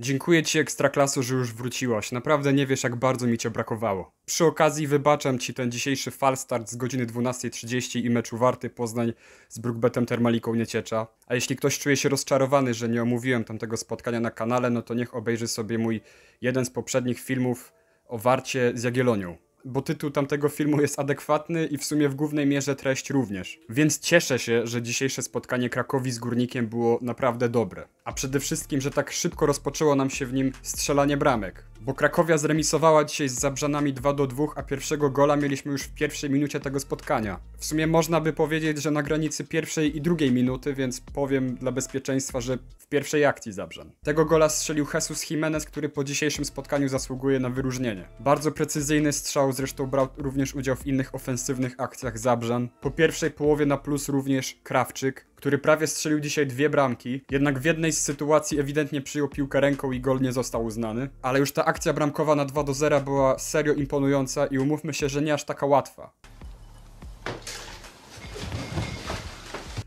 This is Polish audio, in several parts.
Dziękuję ci Ekstraklasu, że już wróciłaś. Naprawdę nie wiesz, jak bardzo mi cię brakowało. Przy okazji wybaczam ci ten dzisiejszy falstart z godziny 12.30 i meczu Warty Poznań z Brookbetem Termaliką Nieciecza. A jeśli ktoś czuje się rozczarowany, że nie omówiłem tamtego spotkania na kanale, no to niech obejrzy sobie mój jeden z poprzednich filmów o Warcie z Jagielonią bo tytuł tamtego filmu jest adekwatny i w sumie w głównej mierze treść również. Więc cieszę się, że dzisiejsze spotkanie Krakowi z Górnikiem było naprawdę dobre. A przede wszystkim, że tak szybko rozpoczęło nam się w nim strzelanie bramek bo Krakowia zremisowała dzisiaj z Zabrzanami 2 do 2, a pierwszego gola mieliśmy już w pierwszej minucie tego spotkania. W sumie można by powiedzieć, że na granicy pierwszej i drugiej minuty, więc powiem dla bezpieczeństwa, że w pierwszej akcji Zabrzan. Tego gola strzelił Jesus Jimenez, który po dzisiejszym spotkaniu zasługuje na wyróżnienie. Bardzo precyzyjny strzał, zresztą brał również udział w innych ofensywnych akcjach Zabrzan. Po pierwszej połowie na plus również Krawczyk, który prawie strzelił dzisiaj dwie bramki, jednak w jednej z sytuacji ewidentnie przyjął piłkę ręką i gol nie został uznany. Ale już ta akcja bramkowa na 2 do 0 była serio imponująca i umówmy się, że nie aż taka łatwa.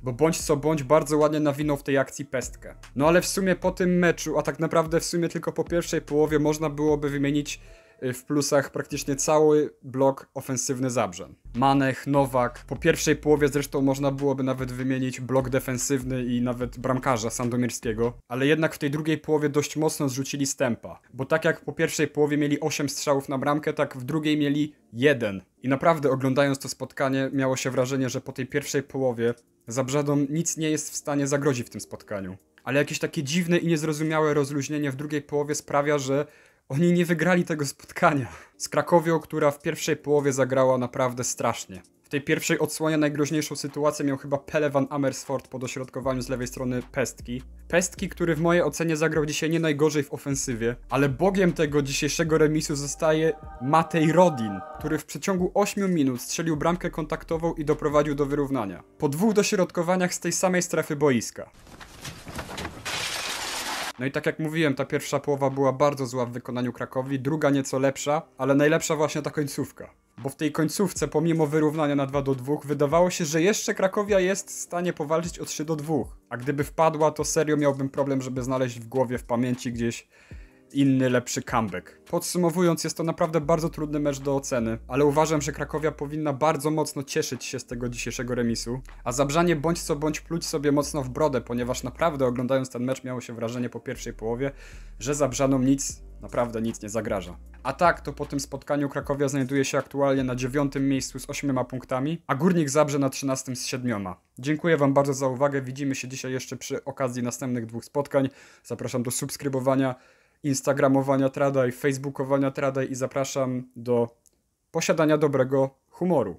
bo bądź co bądź bardzo ładnie nawinął w tej akcji pestkę. No ale w sumie po tym meczu, a tak naprawdę w sumie tylko po pierwszej połowie można byłoby wymienić Y, w plusach praktycznie cały blok ofensywny Zabrzeń. Manech, Nowak, po pierwszej połowie zresztą można byłoby nawet wymienić blok defensywny i nawet bramkarza Sandomierskiego, ale jednak w tej drugiej połowie dość mocno zrzucili stępa, bo tak jak po pierwszej połowie mieli 8 strzałów na bramkę, tak w drugiej mieli jeden. I naprawdę oglądając to spotkanie miało się wrażenie, że po tej pierwszej połowie Zabrzadom nic nie jest w stanie zagrozić w tym spotkaniu ale jakieś takie dziwne i niezrozumiałe rozluźnienie w drugiej połowie sprawia, że oni nie wygrali tego spotkania. Z Krakowią, która w pierwszej połowie zagrała naprawdę strasznie. W tej pierwszej odsłonie najgroźniejszą sytuację miał chyba Pele van Amersfoort po dośrodkowaniu z lewej strony Pestki. Pestki, który w mojej ocenie zagrał dzisiaj nie najgorzej w ofensywie, ale bogiem tego dzisiejszego remisu zostaje Matej Rodin, który w przeciągu 8 minut strzelił bramkę kontaktową i doprowadził do wyrównania. Po dwóch dośrodkowaniach z tej samej strefy boiska. No i tak jak mówiłem, ta pierwsza połowa była bardzo zła w wykonaniu Krakowi, druga nieco lepsza, ale najlepsza właśnie ta końcówka. Bo w tej końcówce, pomimo wyrównania na 2 do 2, wydawało się, że jeszcze Krakowia jest w stanie powalczyć o 3 do 2. A gdyby wpadła, to serio miałbym problem, żeby znaleźć w głowie, w pamięci gdzieś inny, lepszy comeback. Podsumowując, jest to naprawdę bardzo trudny mecz do oceny, ale uważam, że Krakowia powinna bardzo mocno cieszyć się z tego dzisiejszego remisu, a Zabrzanie bądź co bądź pluć sobie mocno w brodę, ponieważ naprawdę oglądając ten mecz miało się wrażenie po pierwszej połowie, że Zabrzanom nic, naprawdę nic nie zagraża. A tak, to po tym spotkaniu Krakowia znajduje się aktualnie na dziewiątym miejscu z ośmioma punktami, a Górnik Zabrze na trzynastym z siedmioma. Dziękuję Wam bardzo za uwagę, widzimy się dzisiaj jeszcze przy okazji następnych dwóch spotkań. Zapraszam do subskrybowania instagramowania tradaj, facebookowania tradaj i zapraszam do posiadania dobrego humoru.